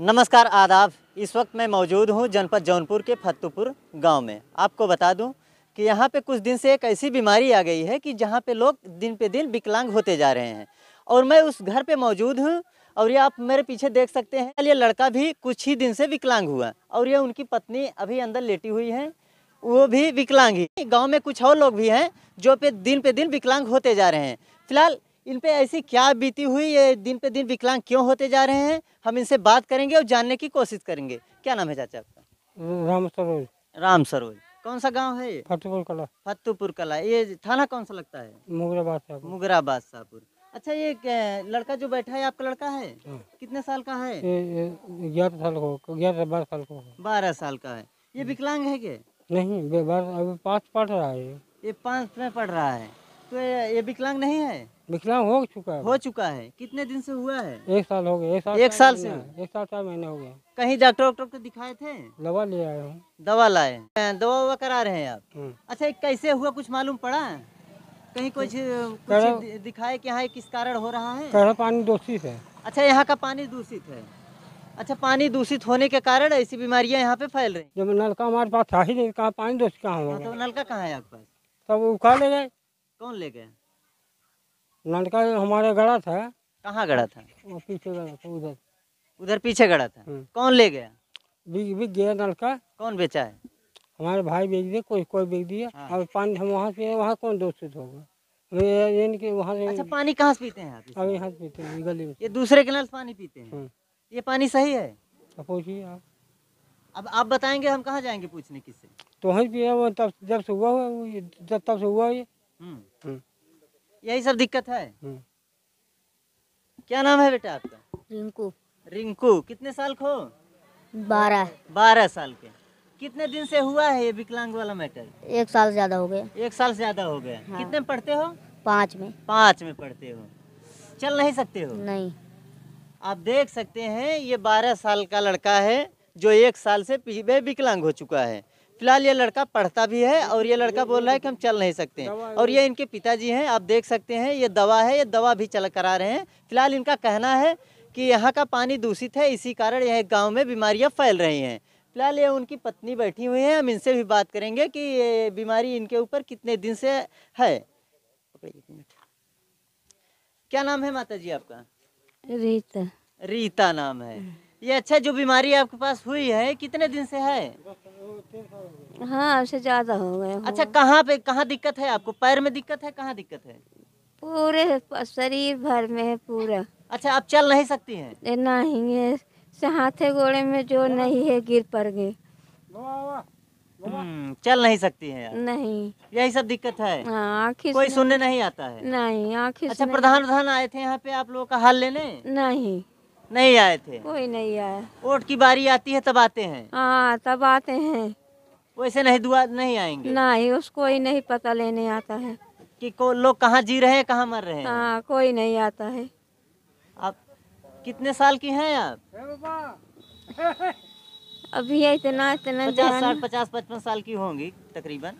नमस्कार आदाब इस वक्त मैं मौजूद हूँ जनपद जौनपुर के फतुपुर गांव में आपको बता दूं कि यहाँ पे कुछ दिन से एक ऐसी बीमारी आ गई है कि जहाँ पे लोग दिन पे दिन विकलांग होते जा रहे हैं और मैं उस घर पे मौजूद हूँ और ये आप मेरे पीछे देख सकते हैं ये लड़का भी कुछ ही दिन से विकलांग हुआ और ये उनकी पत्नी अभी अंदर लेटी हुई है वो भी विकलांग ही गाँव में कुछ और लोग भी हैं जो पे दिन पे दिन विकलांग होते जा रहे हैं फिलहाल इन पे ऐसी क्या बीती हुई ये दिन पे दिन विकलांग क्यों होते जा रहे हैं हम इनसे बात करेंगे और जानने की कोशिश करेंगे क्या नाम है चाचा आपका राम सरोज राम सरोज कौन सा गांव है ये फतेहपुर कला फतेहपुर कला ये थाना कौन सा लगता है मुगराबाद शाहपुर मुगराबाद शाहपुर अच्छा ये लड़का जो बैठा है आपका लड़का है हाँ। कितने साल का है ग्यारह साल को ग्यारह बारह साल का बारह साल का है ये हाँ। विकलांग है क्या नहीं पाँच पढ़ रहा है ये पाँच में पढ़ रहा है तो ये विकलांग नहीं है विकलांग हो चुका है हो चुका है कितने दिन से हुआ है एक साल हो गया एक साल एक साल से एक साल चार महीने हो गए कहीं डॉक्टर वॉक्टर को दिखाए थे दवा ले आए हूँ दवा लाए दवा ववा करा रहे हैं आप हम्म। अच्छा कैसे हुआ कुछ मालूम पड़ा कहीं कुछ, कुछ दिखाए कि यहाँ किस कारण हो रहा है पानी दूषित है अच्छा यहाँ का पानी दूषित है अच्छा पानी दूषित होने के कारण ऐसी बीमारियां यहाँ पे फैल रही जब नलका हमारे पास था ही नहीं कहा पानी दूषित कहाँ हुआ हाँ, तो नलका कहाँ है आपके पास तब उखा ले गए कौन ले गए लड़का हमारे गड़ा था कहाँ गड़ा था वो पीछे गड़ा था उधर उधर पीछे गड़ा था हम्म। कौन ले गया बिक बिक गया लड़का कौन बेचा है हमारे भाई बेच दिए कोई कोई बेच दिया हाँ। अब पानी हम वहाँ से वहाँ कौन दूषित होगा वहाँ अच्छा पानी कहाँ से पीते हैं आप अब यहाँ से पीते हैं गली में ये दूसरे के नल पानी पीते हैं हम्म। ये पानी सही है आप अब आप बताएंगे हम कहाँ जाएंगे पूछने किससे तो वहीं पिए तब जब से हुआ जब तब से हुआ ये हम्म। यही सब दिक्कत है हम्म। क्या नाम है बेटा आपका रिंकू रिंकू कितने साल को बारह बारह साल के कितने दिन से हुआ है ये विकलांग वाला मैटर एक साल ज्यादा हो गया एक साल ज्यादा हो गया हाँ। कितने पढ़ते हो पाँच में पाँच में पढ़ते हो चल नहीं सकते हो नहीं आप देख सकते हैं ये बारह साल का लड़का है जो एक साल से पीछे विकलांग हो चुका है फिलहाल ये लड़का पढ़ता भी है और ये लड़का बोल रहा है कि हम चल नहीं सकते हैं और ये इनके पिताजी हैं आप देख सकते हैं ये दवा है ये दवा भी चल करा रहे हैं फिलहाल इनका कहना है कि यहाँ का पानी दूषित है इसी कारण यह गाँव में बीमारियाँ फैल रही हैं फिलहाल ये उनकी पत्नी बैठी हुई है हम इनसे भी बात करेंगे कि ये बीमारी इनके ऊपर कितने दिन से है क्या नाम है माता जी आपका रीता रीता नाम है हम्म। ये अच्छा जो बीमारी आपके पास हुई है कितने दिन से है हाँ उससे ज्यादा हो गए अच्छा कहाँ पे कहाँ दिक्कत है आपको पैर में दिक्कत है कहाँ दिक्कत है पूरे शरीर भर में पूरा अच्छा आप चल नहीं सकती हैं नहीं है हाथे घोड़े में जो नहीं है गिर पड़ गए हम्म, चल नहीं सकती है यार। नहीं यही सब दिक्कत है हाँ, आँखी कोई सुनने नहीं आता है नहीं आखिर अच्छा प्रधान प्रधान आए थे यहाँ पे आप लोगों का हाल लेने नहीं नहीं आए थे कोई नहीं आया वोट की बारी आती है तब आते हैं हाँ तब आते हैं वैसे नहीं दुआ नहीं आएंगे नहीं उसको ही नहीं पता लेने आता है कि को लोग कहाँ जी रहे हैं कहाँ मर रहे हैं हाँ कोई नहीं आता है आप कितने साल की हैं आप अभी इतना इतना पचास साठ पचास पचपन साल की होंगी तकरीबन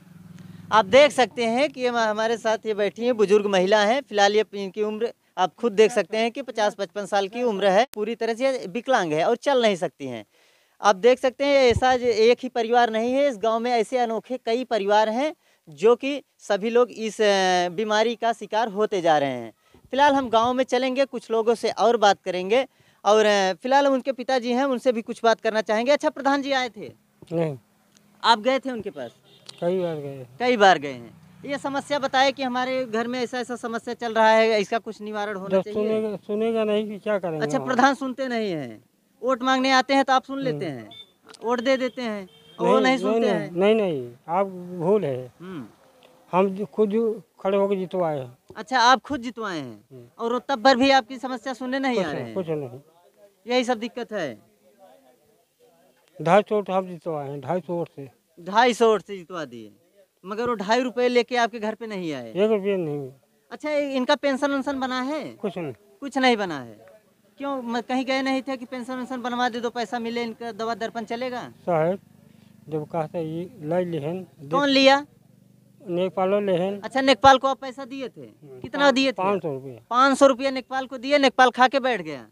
आप देख सकते हैं कि हमारे साथ ये बैठी हैं बुजुर्ग महिला हैं फिलहाल ये इनकी उम्र आप खुद देख सकते हैं कि पचास पचपन साल की उम्र है पूरी तरह से विकलांग है और चल नहीं सकती हैं आप देख सकते हैं ऐसा एक ही परिवार नहीं है इस गांव में ऐसे अनोखे कई परिवार हैं जो कि सभी लोग इस बीमारी का शिकार होते जा रहे हैं फिलहाल हम गांव में चलेंगे कुछ लोगों से और बात करेंगे और फिलहाल उनके पिताजी हैं उनसे भी कुछ बात करना चाहेंगे अच्छा प्रधान जी आए थे नहीं आप गए थे उनके पास कई बार गए कई बार गए हैं ये समस्या बताए कि हमारे घर में ऐसा ऐसा समस्या चल रहा है इसका कुछ निवारण होना चाहिए सुने, सुनेगा नहीं कि क्या करेंगे अच्छा प्रधान सुनते नहीं है वोट मांगने आते हैं तो आप सुन लेते हम्म। हैं वोट दे देते हैं वो नहीं सुनते हैं नहीं नहीं आप भूल है हम्म। हम खुद खड़े होकर जितवाए हैं अच्छा आप खुद जितवाए हैं हम्म। और तब पर भी आपकी समस्या सुनने नहीं आ रहे हैं कुछ नहीं यही सब दिक्कत है ढाई सौ आप जितवाए हैं ढाई सौ से ढाई सौ वोट से जितवा दिए मगर वो ढाई रुपए लेके आपके घर पे नहीं आए एक रुपये नहीं अच्छा इनका पेंशन वेंशन बना है कुछ नहीं कुछ नहीं बना है क्यों कहीं गए नहीं थे कि पेंशन वेंशन बनवा दे दो पैसा मिले इनका दवा दर्पण चलेगा साहब जब कहते ये लाई कौन लिया नेपालो लेहन अच्छा नेपाल को आप पैसा दिए थे हम्म, कितना दिए थे पाँच सौ रुपया पाँच सौ रुपया नेपाल को दिए नेपाल खा के बैठ गया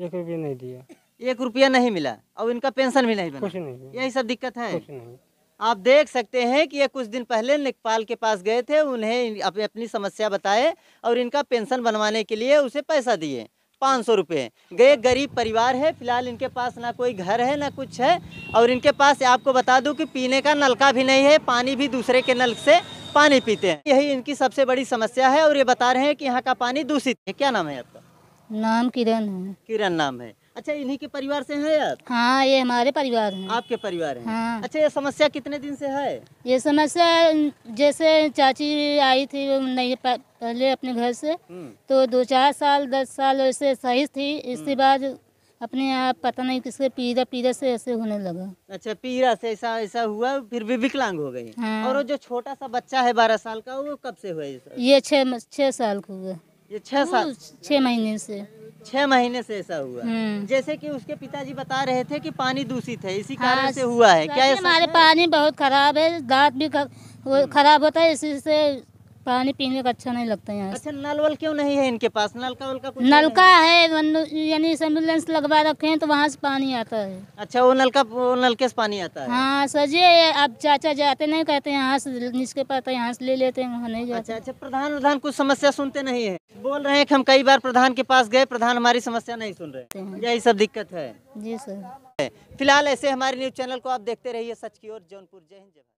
एक रुपया नहीं दिया एक रुपया नहीं मिला और इनका पेंशन भी नहीं बना कुछ नहीं यही सब दिक्कत है कुछ नहीं आप देख सकते हैं कि ये कुछ दिन पहले लेखपाल के पास गए थे उन्हें अपनी समस्या बताए और इनका पेंशन बनवाने के लिए उसे पैसा दिए पाँच सौ रुपये गए गरीब परिवार है फिलहाल इनके पास ना कोई घर है ना कुछ है और इनके पास आपको बता दूं कि पीने का नलका भी नहीं है पानी भी दूसरे के नल से पानी पीते हैं यही इनकी सबसे बड़ी समस्या है और ये बता रहे हैं कि यहाँ का पानी दूषित है क्या नाम है आपका नाम किरण है किरण नाम है अच्छा इन्हीं के परिवार से हैं आप हाँ ये हमारे परिवार हैं आपके परिवार हैं हाँ। अच्छा ये समस्या कितने दिन से है ये समस्या जैसे चाची आई थी नहीं पहले अपने घर से हम्म। तो दो चार साल दस साल वैसे सही थी इसके हम्म। बाद अपने आप पता नहीं किसके पीरा पीरा से ऐसे होने लगा अच्छा पीरा से ऐसा ऐसा हुआ फिर भी विकलांग हो गई हाँ। और वो जो छोटा सा बच्चा है बारह साल का वो कब से हुआ ये छह साल का हुआ ये छह साल छः महीने से छह महीने से ऐसा हुआ हम्म। जैसे कि उसके पिताजी बता रहे थे कि पानी दूषित है इसी कारण हाँ, से हुआ है क्या हमारे पानी बहुत खराब है दांत भी खराब होता है इसी से पानी पीने का अच्छा नहीं लगता यहाँ अच्छा नल वल क्यों नहीं है इनके पास नलका वलका कुछ नलका है यानी एम्बुलेंस लगवा रखे हैं तो वहाँ से पानी आता है अच्छा वो नलका वो नलके से पानी आता है हाँ सर जी चाचा जाते नहीं कहते यहाँ से निचके पाता यहाँ से ले लेते हैं वहाँ नहीं जाते अच्छा अच्छा प्रधान प्रधान कुछ समस्या सुनते नहीं है बोल रहे हैं कि हम कई बार प्रधान के पास गए प्रधान हमारी समस्या नहीं सुन रहे यही सब दिक्कत है जी सर फिलहाल ऐसे हमारे न्यूज चैनल को आप देखते रहिए सच की ओर जौनपुर जय हिंद